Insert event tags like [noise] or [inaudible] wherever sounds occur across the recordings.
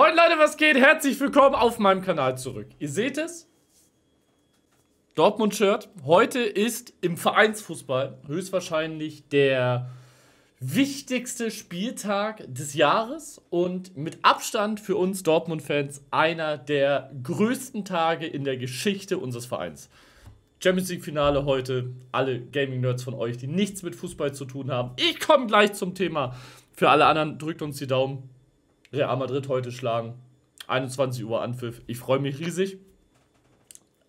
Moin Leute, was geht? Herzlich willkommen auf meinem Kanal zurück. Ihr seht es, Dortmund-Shirt. Heute ist im Vereinsfußball höchstwahrscheinlich der wichtigste Spieltag des Jahres und mit Abstand für uns Dortmund-Fans einer der größten Tage in der Geschichte unseres Vereins. Champions League-Finale heute, alle Gaming-Nerds von euch, die nichts mit Fußball zu tun haben. Ich komme gleich zum Thema. Für alle anderen drückt uns die Daumen Real Madrid heute schlagen. 21 Uhr Anpfiff. Ich freue mich riesig.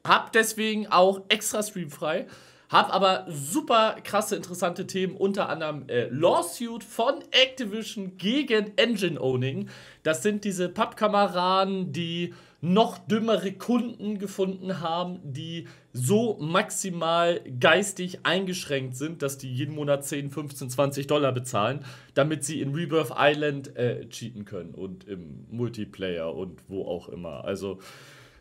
Hab deswegen auch extra Stream frei. Hab aber super krasse, interessante Themen, unter anderem äh, Lawsuit von Activision gegen Engine Owning. Das sind diese Pappkameraden, die noch dümmere Kunden gefunden haben, die so maximal geistig eingeschränkt sind, dass die jeden Monat 10, 15, 20 Dollar bezahlen, damit sie in Rebirth Island äh, cheaten können und im Multiplayer und wo auch immer. Also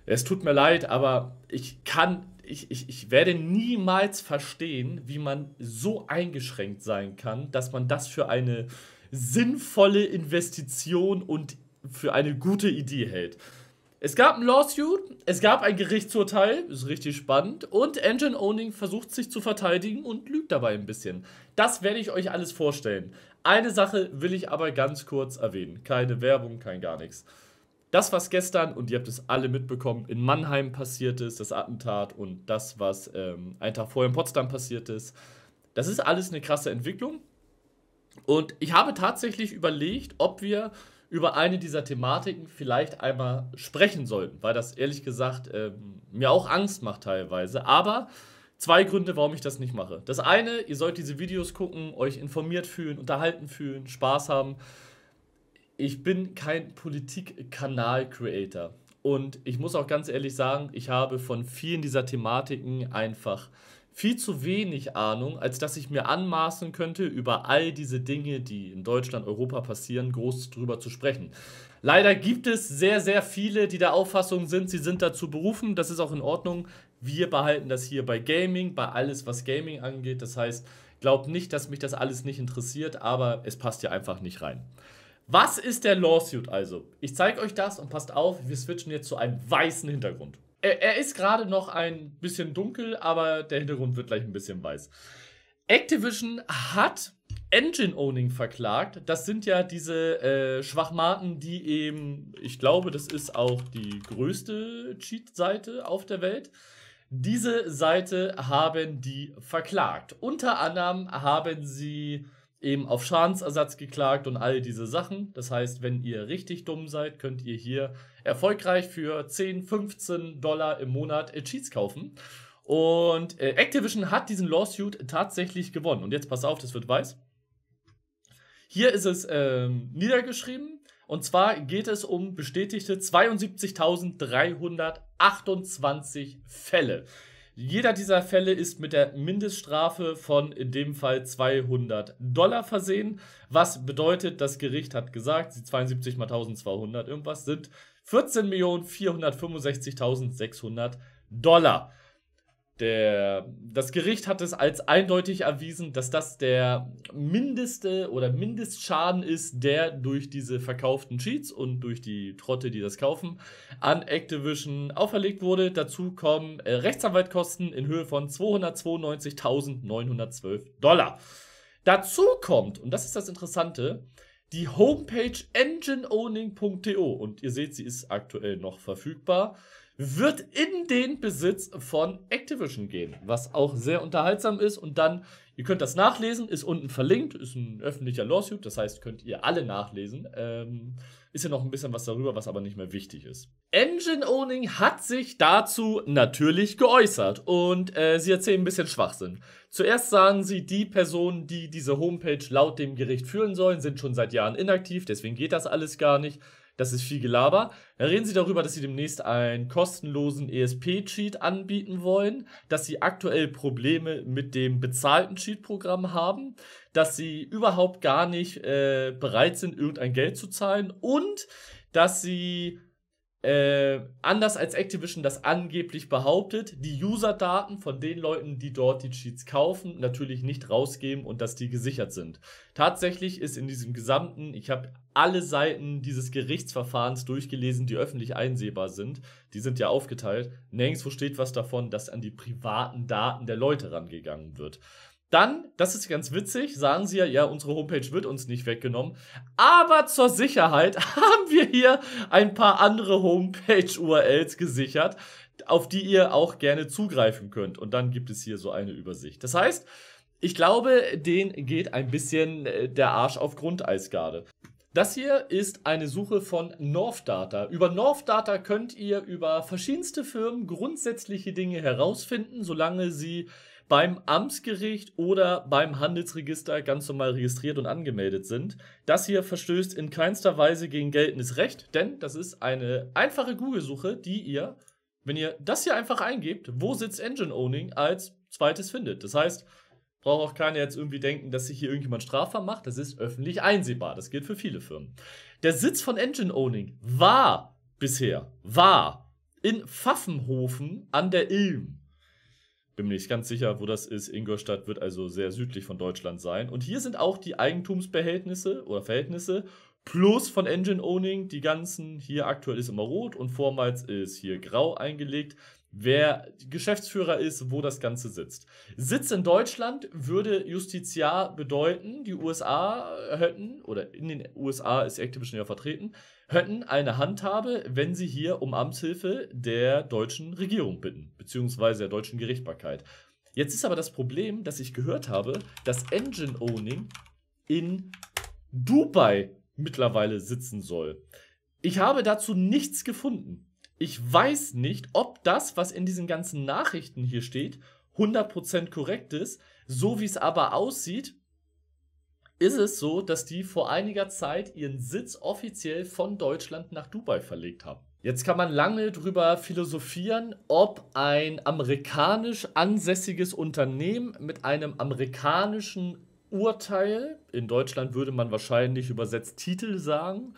es tut mir leid, aber ich kann ich, ich, ich werde niemals verstehen, wie man so eingeschränkt sein kann, dass man das für eine sinnvolle Investition und für eine gute Idee hält. Es gab ein Lawsuit, es gab ein Gerichtsurteil, ist richtig spannend, und Engine Owning versucht sich zu verteidigen und lügt dabei ein bisschen. Das werde ich euch alles vorstellen. Eine Sache will ich aber ganz kurz erwähnen. Keine Werbung, kein gar nichts das, was gestern, und ihr habt es alle mitbekommen, in Mannheim passiert ist, das Attentat und das, was ähm, einen Tag vorher in Potsdam passiert ist, das ist alles eine krasse Entwicklung. Und ich habe tatsächlich überlegt, ob wir über eine dieser Thematiken vielleicht einmal sprechen sollten, weil das ehrlich gesagt ähm, mir auch Angst macht teilweise. Aber zwei Gründe, warum ich das nicht mache. Das eine, ihr sollt diese Videos gucken, euch informiert fühlen, unterhalten fühlen, Spaß haben ich bin kein politik kanal creator Und ich muss auch ganz ehrlich sagen, ich habe von vielen dieser Thematiken einfach viel zu wenig Ahnung, als dass ich mir anmaßen könnte, über all diese Dinge, die in Deutschland, Europa passieren, groß drüber zu sprechen. Leider gibt es sehr, sehr viele, die der Auffassung sind, sie sind dazu berufen. Das ist auch in Ordnung. Wir behalten das hier bei Gaming, bei alles, was Gaming angeht. Das heißt, glaubt nicht, dass mich das alles nicht interessiert, aber es passt hier einfach nicht rein. Was ist der Lawsuit also? Ich zeige euch das und passt auf, wir switchen jetzt zu einem weißen Hintergrund. Er, er ist gerade noch ein bisschen dunkel, aber der Hintergrund wird gleich ein bisschen weiß. Activision hat Engine Owning verklagt. Das sind ja diese äh, Schwachmaten, die eben, ich glaube, das ist auch die größte Cheat-Seite auf der Welt. Diese Seite haben die verklagt. Unter anderem haben sie eben auf Schadensersatz geklagt und all diese Sachen. Das heißt, wenn ihr richtig dumm seid, könnt ihr hier erfolgreich für 10, 15 Dollar im Monat Cheats kaufen. Und äh, Activision hat diesen Lawsuit tatsächlich gewonnen. Und jetzt pass auf, das wird weiß. Hier ist es ähm, niedergeschrieben. Und zwar geht es um bestätigte 72.328 Fälle. Jeder dieser Fälle ist mit der Mindeststrafe von in dem Fall 200 Dollar versehen, was bedeutet, das Gericht hat gesagt, die 72 mal 1200 irgendwas sind 14.465.600 Dollar. Der, das Gericht hat es als eindeutig erwiesen, dass das der mindeste oder Mindestschaden ist, der durch diese verkauften Cheats und durch die Trotte, die das kaufen, an Activision auferlegt wurde. Dazu kommen äh, Rechtsanwaltkosten in Höhe von 292.912 Dollar. Dazu kommt, und das ist das Interessante, die Homepage engineowning.to und ihr seht, sie ist aktuell noch verfügbar wird in den Besitz von Activision gehen, was auch sehr unterhaltsam ist. Und dann, ihr könnt das nachlesen, ist unten verlinkt, ist ein öffentlicher Lawsuit, das heißt, könnt ihr alle nachlesen. Ähm, ist ja noch ein bisschen was darüber, was aber nicht mehr wichtig ist. Engine Owning hat sich dazu natürlich geäußert und äh, sie erzählen ein bisschen Schwachsinn. Zuerst sagen sie, die Personen, die diese Homepage laut dem Gericht führen sollen, sind schon seit Jahren inaktiv, deswegen geht das alles gar nicht das ist viel Gelaber. Da reden sie darüber, dass sie demnächst einen kostenlosen ESP-Cheat anbieten wollen, dass sie aktuell Probleme mit dem bezahlten Cheat-Programm haben, dass sie überhaupt gar nicht äh, bereit sind, irgendein Geld zu zahlen und dass sie äh, anders als Activision das angeblich behauptet, die User-Daten von den Leuten, die dort die Cheats kaufen, natürlich nicht rausgeben und dass die gesichert sind. Tatsächlich ist in diesem gesamten, ich habe alle Seiten dieses Gerichtsverfahrens durchgelesen, die öffentlich einsehbar sind, die sind ja aufgeteilt, nirgendwo steht was davon, dass an die privaten Daten der Leute rangegangen wird. Dann, das ist ganz witzig, sagen sie ja, ja, unsere Homepage wird uns nicht weggenommen. Aber zur Sicherheit [laughs] haben wir hier ein paar andere Homepage-URLs gesichert, auf die ihr auch gerne zugreifen könnt. Und dann gibt es hier so eine Übersicht. Das heißt, ich glaube, den geht ein bisschen äh, der Arsch auf Grundeis gerade. Das hier ist eine Suche von North Über North könnt ihr über verschiedenste Firmen grundsätzliche Dinge herausfinden, solange sie beim Amtsgericht oder beim Handelsregister ganz normal registriert und angemeldet sind. Das hier verstößt in keinster Weise gegen geltendes Recht, denn das ist eine einfache Google-Suche, die ihr, wenn ihr das hier einfach eingebt, wo sitzt Engine Owning, als zweites findet. Das heißt, Braucht auch keiner jetzt irgendwie denken, dass sich hier irgendjemand strafbar macht. Das ist öffentlich einsehbar. Das gilt für viele Firmen. Der Sitz von Engine Owning war bisher, war in Pfaffenhofen an der Ilm. Bin mir nicht ganz sicher, wo das ist. Ingolstadt wird also sehr südlich von Deutschland sein. Und hier sind auch die Eigentumsbehältnisse oder Verhältnisse Plus von Engine Owning, die ganzen, hier aktuell ist immer rot und vormals ist hier grau eingelegt wer Geschäftsführer ist, wo das Ganze sitzt. Sitz in Deutschland würde Justiziar bedeuten, die USA hätten, oder in den USA ist Activision ja vertreten, hätten eine Handhabe, wenn sie hier um Amtshilfe der deutschen Regierung bitten, beziehungsweise der deutschen Gerichtbarkeit. Jetzt ist aber das Problem, dass ich gehört habe, dass Engine Owning in Dubai mittlerweile sitzen soll. Ich habe dazu nichts gefunden ich weiß nicht, ob das, was in diesen ganzen Nachrichten hier steht, 100% korrekt ist. So wie es aber aussieht, ist es so, dass die vor einiger Zeit ihren Sitz offiziell von Deutschland nach Dubai verlegt haben. Jetzt kann man lange darüber philosophieren, ob ein amerikanisch ansässiges Unternehmen mit einem amerikanischen Urteil, in Deutschland würde man wahrscheinlich übersetzt Titel sagen,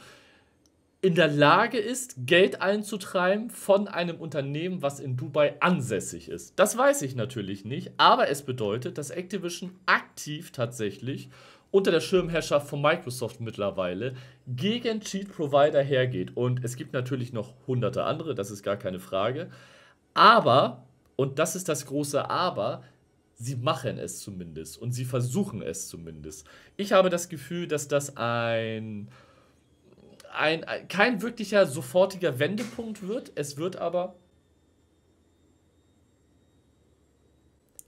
in der Lage ist, Geld einzutreiben von einem Unternehmen, was in Dubai ansässig ist. Das weiß ich natürlich nicht, aber es bedeutet, dass Activision aktiv tatsächlich unter der Schirmherrschaft von Microsoft mittlerweile gegen Cheat-Provider hergeht. Und es gibt natürlich noch hunderte andere, das ist gar keine Frage. Aber, und das ist das große Aber, sie machen es zumindest und sie versuchen es zumindest. Ich habe das Gefühl, dass das ein ein, kein wirklicher sofortiger Wendepunkt wird. Es wird aber.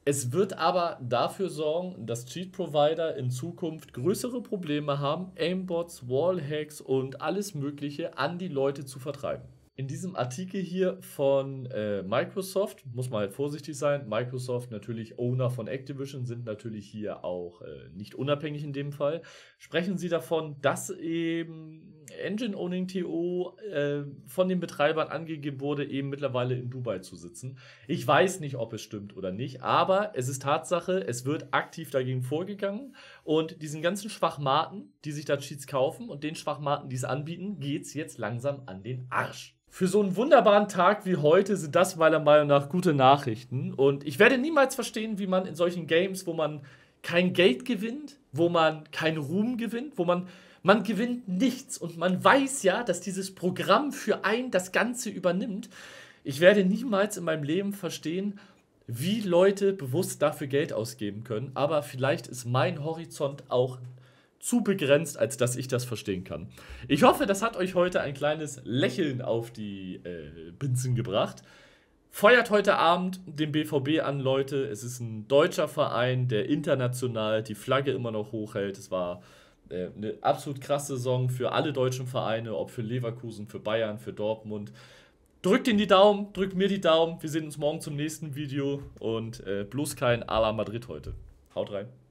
Es wird aber dafür sorgen, dass Cheat-Provider in Zukunft größere Probleme haben, Aimbots, Wallhacks und alles Mögliche an die Leute zu vertreiben. In diesem Artikel hier von äh, Microsoft, muss man halt vorsichtig sein, Microsoft natürlich Owner von Activision, sind natürlich hier auch äh, nicht unabhängig in dem Fall, sprechen sie davon, dass eben Engine-Owning-TO äh, von den Betreibern angegeben wurde, eben mittlerweile in Dubai zu sitzen. Ich weiß nicht, ob es stimmt oder nicht, aber es ist Tatsache, es wird aktiv dagegen vorgegangen und diesen ganzen Schwachmaten, die sich da Cheats kaufen und den Schwachmaten, die es anbieten, geht es jetzt langsam an den Arsch. Für so einen wunderbaren Tag wie heute sind das meiner Meinung nach gute Nachrichten. Und ich werde niemals verstehen, wie man in solchen Games, wo man kein Geld gewinnt, wo man keinen Ruhm gewinnt, wo man man gewinnt nichts und man weiß ja, dass dieses Programm für einen das Ganze übernimmt. Ich werde niemals in meinem Leben verstehen, wie Leute bewusst dafür Geld ausgeben können, aber vielleicht ist mein Horizont auch zu begrenzt, als dass ich das verstehen kann. Ich hoffe, das hat euch heute ein kleines Lächeln auf die äh, Binsen gebracht. Feuert heute Abend den BVB an, Leute. Es ist ein deutscher Verein, der international die Flagge immer noch hochhält. Es war äh, eine absolut krasse Saison für alle deutschen Vereine, ob für Leverkusen, für Bayern, für Dortmund. Drückt ihnen die Daumen, drückt mir die Daumen. Wir sehen uns morgen zum nächsten Video und äh, bloß kein Ala Madrid heute. Haut rein.